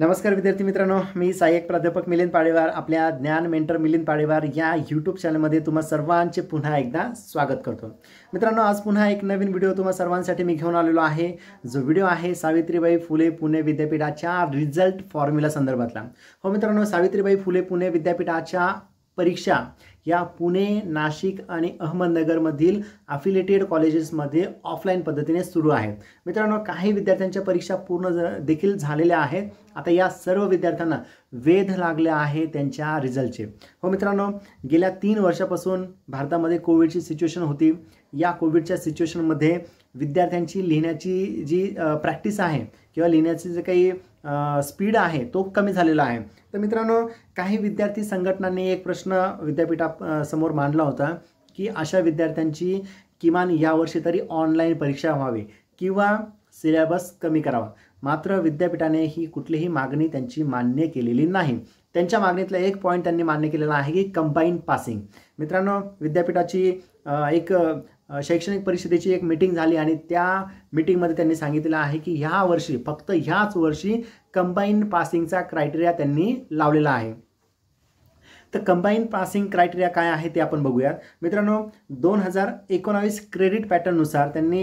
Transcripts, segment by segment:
नमस्कार विद्यार्थी मित्रांनो मी सहाय्यक प्राध्यापक मिलिंद पाडेवार आपल्या ज्ञान मेंटर मिलिंद पाडेवार या यूट्यूब चॅनलमध्ये तुम्हा सर्वांचे पुन्हा एकदा स्वागत करतो मित्रांनो आज पुन्हा एक नवीन व्हिडिओ तुम्हा सर्वांसाठी मी घेऊन आलेलो आहे जो व्हिडिओ आहे सावित्रीबाई फुले पुणे विद्यापीठाच्या रिझल्ट फॉर्म्युला संदर्भातला हो मित्रांनो सावित्रीबाई फुले पुणे विद्यापीठाच्या परीक्षा या पुणे नाशिक आणि अहमदनगरमधील अफिलेटेड कॉलेजेसमध्ये ऑफलाईन पद्धतीने सुरू आहेत मित्रांनो काही विद्यार्थ्यांच्या परीक्षा पूर्ण ज देखील झालेल्या आहेत आता या सर्व विद्यार्थ्यांना वेध लागले आहे त्यांच्या रिझल्टचे हो मित्रांनो गेल्या तीन वर्षापासून भारतामध्ये कोविडची सिच्युएशन होती या कोविडच्या सिच्युएशनमध्ये विद्यार्थ्यांची लिहिण्याची जी प्रॅक्टिस आहे किंवा लिहिण्याचे जे काही स्पीड आहे तो कमी झालेला आहे तर मित्रांनो काही विद्यार्थी संघटनांनी एक प्रश्न विद्यापीठा समोर मांडला होता की अशा विद्यार्थ्यांची किमान यावर्षी तरी ऑनलाईन परीक्षा व्हावी किंवा सिलेबस कमी करावा मात्र विद्यापीठाने ही कुठलीही मागणी त्यांची मान्य केलेली नाही त्यांच्या मागणीतला एक पॉईंट त्यांनी मान्य केलेला आहे की कंबाईन पासिंग मित्रांनो विद्यापीठाची एक शैक्षणिक परिषदेची एक मीटिंग झाली आणि त्या मिटिंगमध्ये त्यांनी सांगितलेलं आहे की ह्या वर्षी फक्त ह्याच वर्षी कंबाईन पासिंगचा क्रायटेरिया त्यांनी लावलेला आहे तर कंबाईन पासिंग क्रायटेरिया काय आहे ते आपण बघूयात मित्रांनो दोन हजार एकोणावीस क्रेडिट पॅटर्ननुसार त्यांनी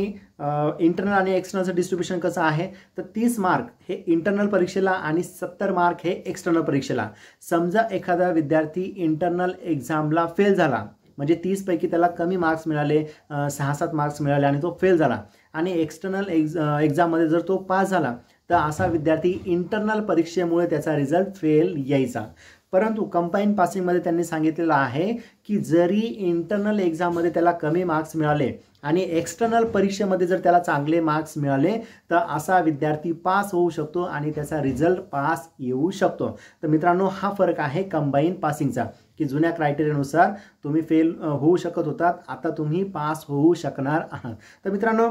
इंटरनल आणि एक्सटर्नलचं डिस्ट्रीब्युशन कसं आहे तर तीस मार्क हे इंटरनल परीक्षेला आणि सत्तर मार्क हे एक्सटर्नल परीक्षेला समजा एखादा विद्यार्थी इंटरनल एक्झामला फेल झाला म्हणजे तीसपैकी त्याला कमी मार्क्स मिळाले सहा सात मार्क्स मिळाले आणि तो फेल झाला आणि एक्सटर्नल एक्झ एक्झाममध्ये जर तो पास झाला तर असा विद्यार्थी इंटरनल परीक्षेमुळे त्याचा रिझल्ट फेल यायचा परंतु कंबाईन पासिंगमध्ये त्यांनी सांगितलेलं आहे की जरी इंटरनल एक्झाममध्ये त्याला कमी मार्क्स मिळाले आणि एक्सटर्नल परीक्षेमध्ये जर त्याला चांगले मार्क्स मिळाले तर असा विद्यार्थी पास होऊ शकतो आणि त्याचा रिझल्ट पास येऊ शकतो तर मित्रांनो हा फरक आहे कंबाईन पासिंगचा की जुन्या क्रायटेरियानुसार तुम्ही फेल होऊ शकत होतात आता तुम्ही पास होऊ शकणार आहात तर मित्रांनो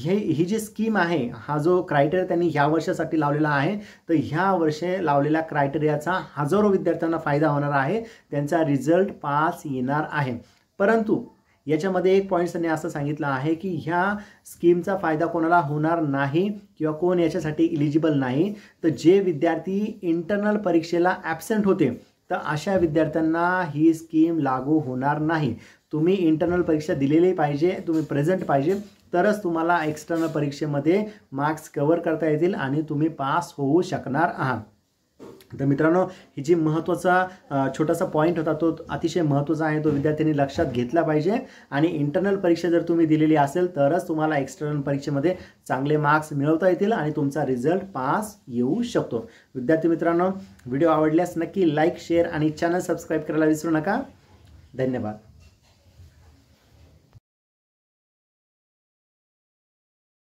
हे ही जी स्कीम आहे हा जो क्रायटेरिया त्यांनी ह्या वर्षासाठी लावलेला आहे तर ह्या वर्षे लावलेल्या क्रायटेरियाचा हजारो विद्यार्थ्यांना फायदा होणार आहे त्यांचा रिझल्ट पास येणार आहे परंतु याच्यामध्ये एक पॉईंट त्यांनी असं सांगितलं आहे की ह्या स्कीमचा फायदा कोणाला होणार नाही किंवा कोण याच्यासाठी इलिजिबल नाही तर जे विद्यार्थी इंटरनल परीक्षेला ॲबसेंट होते तर अशा विद्यार्थ्यांना ही स्कीम लागू होणार नाही तुम्ही इंटरनल परीक्षा दिलेली पाहिजे तुम्ही प्रेझेंट पाहिजे तरच तुम्हाला एक्सटर्नल परीक्षेमध्ये मार्क्स कवर करता येतील आणि तुम्ही पास होऊ शकणार आहात तर मित्रांनो ही जी महत्त्वाचा छोटासा पॉईंट होता तो अतिशय महत्त्वाचा आहे तो विद्यार्थ्यांनी लक्षात घेतला पाहिजे आणि इंटरनल परीक्षा जर तुम्ही दिलेली असेल तरच तुम्हाला एक्सटर्नल परीक्षेमध्ये चांगले मार्क्स मिळवता येतील आणि तुमचा रिझल्ट पास येऊ शकतो विद्यार्थी मित्रांनो व्हिडिओ आवडल्यास नक्की लाईक शेअर आणि चॅनल सबस्क्राईब करायला विसरू नका धन्यवाद